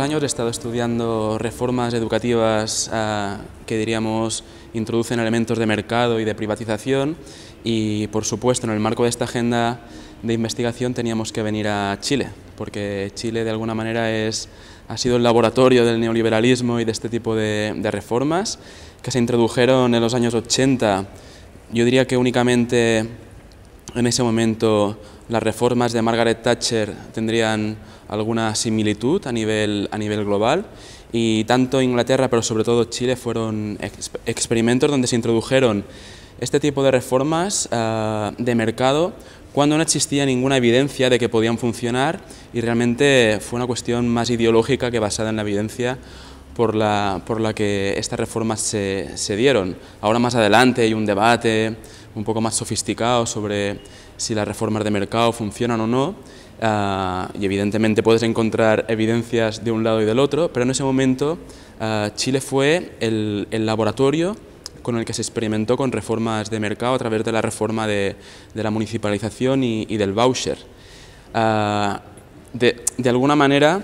años he estado estudiando reformas educativas ah, que diríamos introducen elementos de mercado y de privatización y por supuesto en el marco de esta agenda de investigación teníamos que venir a Chile, porque Chile de alguna manera es, ha sido el laboratorio del neoliberalismo y de este tipo de, de reformas que se introdujeron en los años 80. Yo diría que únicamente en ese momento las reformas de Margaret Thatcher tendrían alguna similitud a nivel, a nivel global y tanto Inglaterra, pero sobre todo Chile, fueron experimentos donde se introdujeron este tipo de reformas eh, de mercado cuando no existía ninguna evidencia de que podían funcionar y realmente fue una cuestión más ideológica que basada en la evidencia por la, por la que estas reformas se, se dieron. Ahora más adelante hay un debate un poco más sofisticado sobre si las reformas de mercado funcionan o no. Ah, y evidentemente puedes encontrar evidencias de un lado y del otro, pero en ese momento ah, Chile fue el, laboratorio con el que se experimentó con reformas de mercado a través de la reforma de, la municipalización y, del voucher. Ah, de, de alguna manera,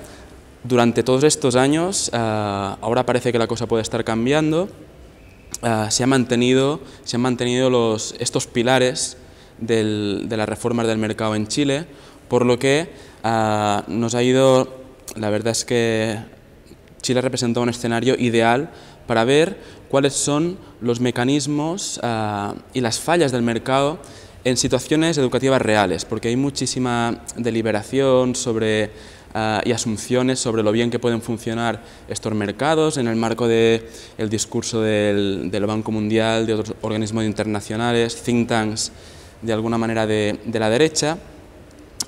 durante todos estos años, ahora parece que la cosa puede estar cambiando, Ah, se, mantenido, se han mantenido los, estos pilares de las reformas del mercado en Chile, por lo que ah, nos ha ido, la verdad es que Chile representó un escenario ideal para ver cuáles son los mecanismos ah, y las fallas del mercado en situaciones educativas reales, porque hay muchísima deliberación sobre Ah, y asunciones sobre lo bien que pueden funcionar estos mercados en el marco del discurso del, Banco Mundial, de otros organismos internacionales, think tanks de alguna manera de, de la derecha.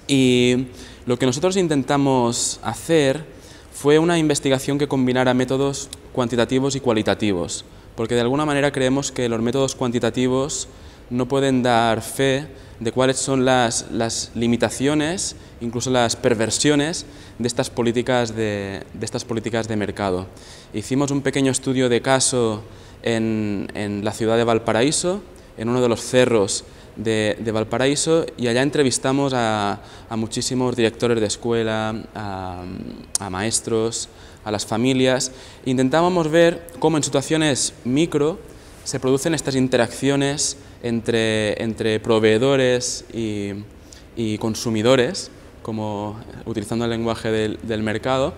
Y lo que nosotros intentamos hacer fue una investigación que combinara métodos cuantitativos y cualitativos, porque de alguna manera creemos que los métodos cuantitativos no pueden dar fe de cuáles son las, limitaciones, incluso las perversiones de estas, políticas de, estas políticas de mercado. Hicimos un pequeño estudio de caso en, la ciudad de Valparaíso, en uno de los cerros de, Valparaíso y allá entrevistamos a, muchísimos directores de escuela, a, maestros, a las familias. Intentábamos ver cómo en situaciones micro se producen estas interacciones entre, proveedores y, consumidores, como utilizando el lenguaje del mercado,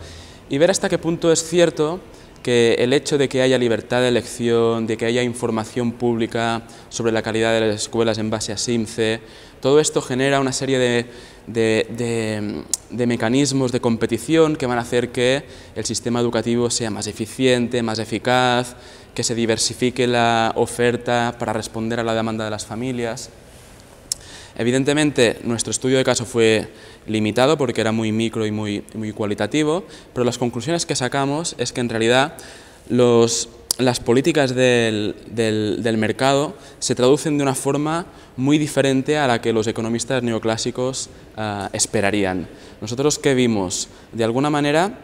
y ver hasta qué punto es cierto que el hecho de que haya libertad de elección, de que haya información pública sobre la calidad de las escuelas en base a SIMCE, todo esto genera una serie de, de, mecanismos de competición que van a hacer que el sistema educativo sea más eficiente, más eficaz, que se diversifique la oferta para responder a la demanda de las familias. Evidentemente, nuestro estudio de caso fue limitado porque era muy micro y muy, muy cualitativo, pero las conclusiones que sacamos es que en realidad las políticas del, mercado se traducen de una forma muy diferente a la que los economistas neoclásicos ah, esperarían. Nosotros que vimos, de alguna manera,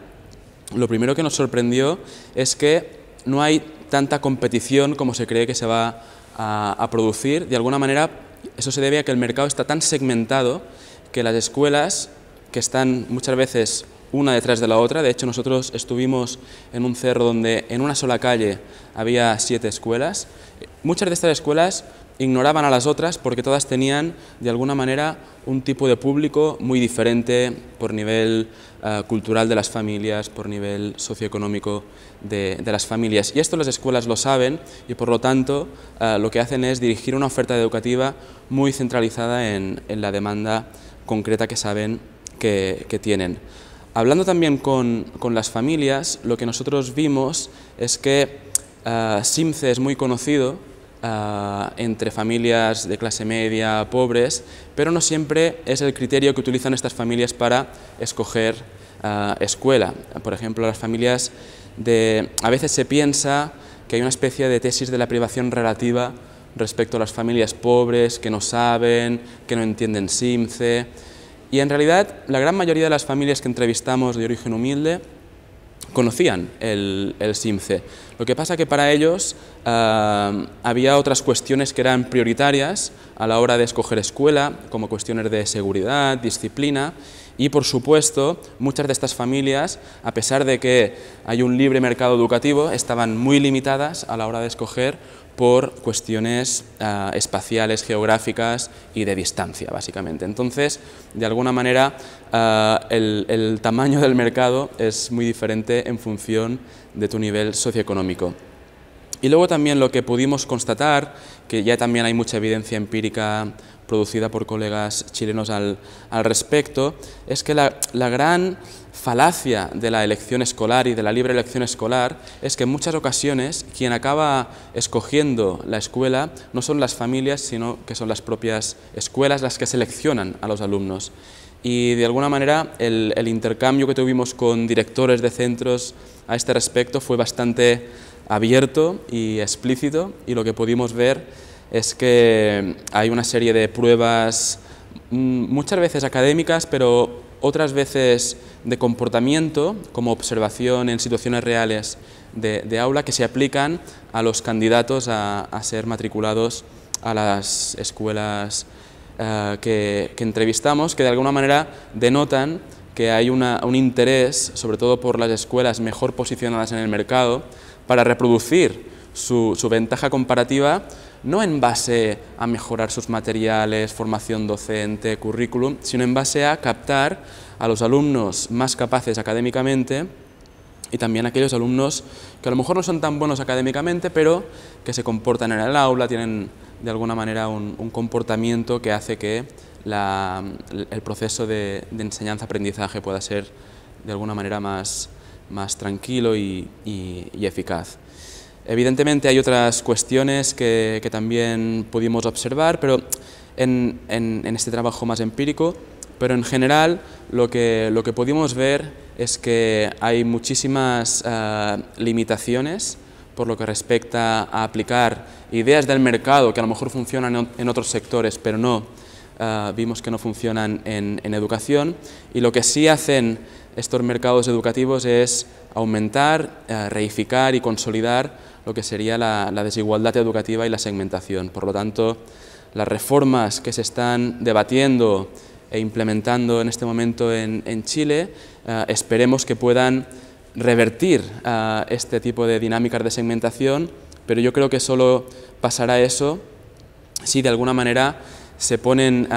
lo primero que nos sorprendió es que no hay tanta competición como se cree que se va a, a producir. De alguna manera eso se debe a que el mercado está tan segmentado que las escuelas, que están muchas veces una detrás de la otra, de hecho nosotros estuvimos en un cerro donde en una sola calle había siete escuelas, muchas de estas escuelas ignoraban a las otras porque todas tenían, de alguna manera, un tipo de público muy diferente por nivel eh, cultural de las familias, por nivel socioeconómico de, las familias. Y esto las escuelas lo saben y, por lo tanto, eh, lo que hacen es dirigir una oferta educativa muy centralizada en, la demanda concreta que saben que, tienen. Hablando también con, las familias, lo que nosotros vimos es que eh, SIMCE es muy conocido Ah, entre familias de clase media, pobres, pero no siempre es el criterio que utilizan estas familias para escoger ah, escuela. Por ejemplo, las familias de... a veces se piensa que hay una especie de tesis de la privación relativa respecto a las familias pobres, que no saben, que no entienden SIMCE. Y en realidad, la gran mayoría de las familias que entrevistamos de origen humilde conocían el, el SIMCE. Lo que pasa que para ellos eh, había otras cuestiones que eran prioritarias a la hora de escoger escuela, como cuestiones de seguridad, disciplina, y por supuesto muchas de estas familias, a pesar de que hay un libre mercado educativo, estaban muy limitadas a la hora de escoger por cuestiones ah, espaciales, geográficas y de distancia, básicamente. Entonces, de alguna manera, ah, el tamaño del mercado es muy diferente en función de tu nivel socioeconómico. Y luego también lo que pudimos constatar, que ya también hay mucha evidencia empírica producida por colegas chilenos al, al respecto, es que la, la, gran falacia de la elección escolar y de la libre elección escolar es que en muchas ocasiones quien acaba escogiendo la escuela no son las familias, sino que son las propias escuelas las que seleccionan a los alumnos. Y de alguna manera el, el intercambio que tuvimos con directores de centros a este respecto fue bastante abierto y explícito y lo que pudimos ver es que hay una serie de pruebas mm, muchas veces académicas, pero otras veces de comportamiento, como observación en situaciones reales de, aula, que se aplican a los candidatos a, ser matriculados a las escuelas eh, que, entrevistamos, que de alguna manera denotan que hay un interés, sobre todo por las escuelas mejor posicionadas en el mercado, para reproducir su ventaja comparativa no en base a mejorar sus materiales, formación docente, currículum, sino en base a captar a los alumnos más capaces académicamente y también a aquellos alumnos que a lo mejor no son tan buenos académicamente, pero que se comportan en el aula, tienen de alguna manera un, comportamiento que hace que el proceso de, enseñanza-aprendizaje pueda ser de alguna manera más, tranquilo y eficaz. Evidentemente hay otras cuestiones que, también pudimos observar, pero en, este trabajo más empírico, pero en general lo que, lo que pudimos ver es que hay muchísimas eh, limitaciones por lo que respecta a aplicar ideas del mercado que a lo mejor funcionan en otros sectores, pero no, eh, vimos que no funcionan en, en educación, y lo que sí hacen estos mercados educativos es aumentar, eh, reificar y consolidar lo que sería la, desigualdad educativa y la segmentación. Por lo tanto, las reformas que se están debatiendo e implementando en este momento en, Chile, eh, esperemos que puedan revertir eh, este tipo de dinámicas de segmentación, pero yo creo que solo pasará eso si de alguna manera se ponen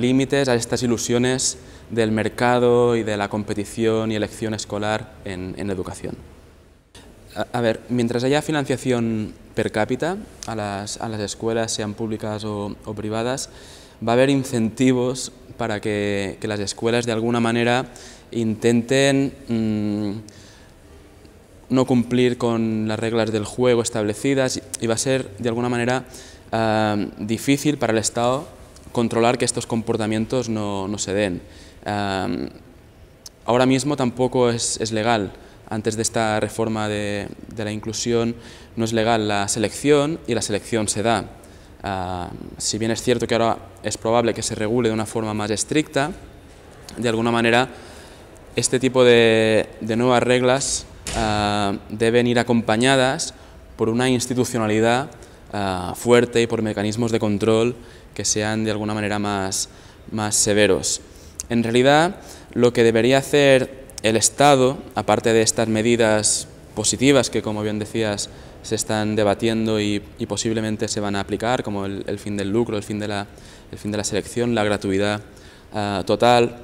límites a estas ilusiones del mercado y de la competición y elección escolar en, en educación. A, ver, mientras haya financiación per cápita a las, escuelas, sean públicas o, privadas, va a haber incentivos para que, las escuelas de alguna manera intenten mm, no cumplir con las reglas del juego establecidas y va a ser de alguna manera ah, difícil para el Estado controlar que estos comportamientos no se den ahora mismo tampoco es, legal, antes de esta reforma de, la inclusión, no es legal la selección y la selección se da. si bien es cierto que ahora es probable que se regule de una forma más estricta, de alguna manera este tipo de, nuevas reglas deben ir acompañadas por una institucionalidad ah, fuerte y por mecanismos de control que sean de alguna manera más severos. En realidad, lo que debería hacer el Estado, aparte de estas medidas positivas que, como bien decías, se están debatiendo y, posiblemente se van a aplicar, como el, fin del lucro, el fin de la, fin de la selección, la gratuidad ah, total,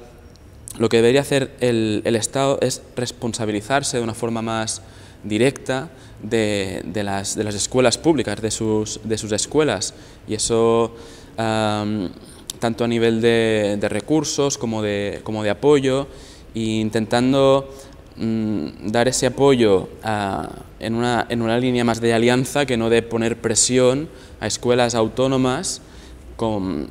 lo que debería hacer el, Estado es responsabilizarse de una forma más directa de, de, las, de las, escuelas públicas, de sus, de sus escuelas. Y eso tanto a nivel de, recursos como de, como de apoyo, e intentando mm, dar ese apoyo en, una, línea más de alianza que no de poner presión a escuelas autónomas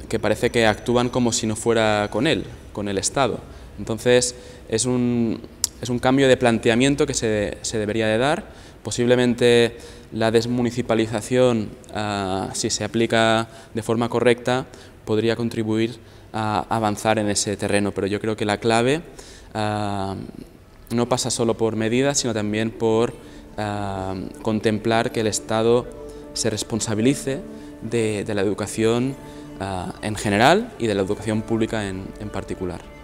que parece que actúan como si no fuera con él, con el Estado. Entonces es un, cambio de planteamiento que se, se debería de dar, posiblemente la desmunicipalización, ah, si se aplica de forma correcta, podría contribuir a avanzar en ese terreno, pero yo creo que la clave ah, no pasa solo por medidas, sino también por ah, contemplar que el Estado se responsabilice de, la educación ah, en general y de la educación pública en particular.